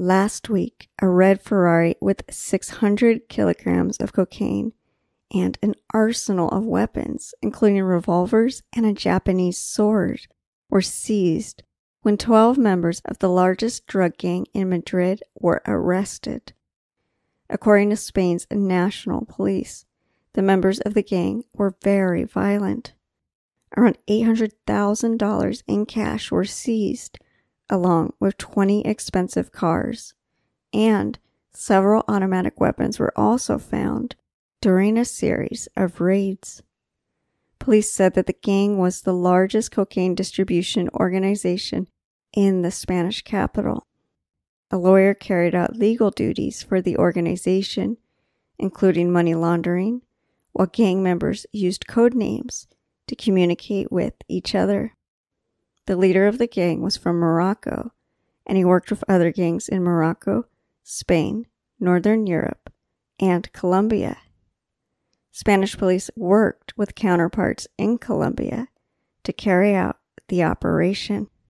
last week a red Ferrari with 600 kilograms of cocaine and an arsenal of weapons, including revolvers and a Japanese sword, were seized when 12 members of the largest drug gang in Madrid were arrested. According to Spain's national police, the members of the gang were very violent. Around $800,000 in cash were seized along with 20 expensive cars, and several automatic weapons were also found during a series of raids. Police said that the gang was the largest cocaine distribution organization in the Spanish capital. A lawyer carried out legal duties for the organization, including money laundering, while gang members used code names to communicate with each other. The leader of the gang was from Morocco, and he worked with other gangs in Morocco, Spain, Northern Europe, and Colombia. Spanish police worked with counterparts in Colombia to carry out the operation.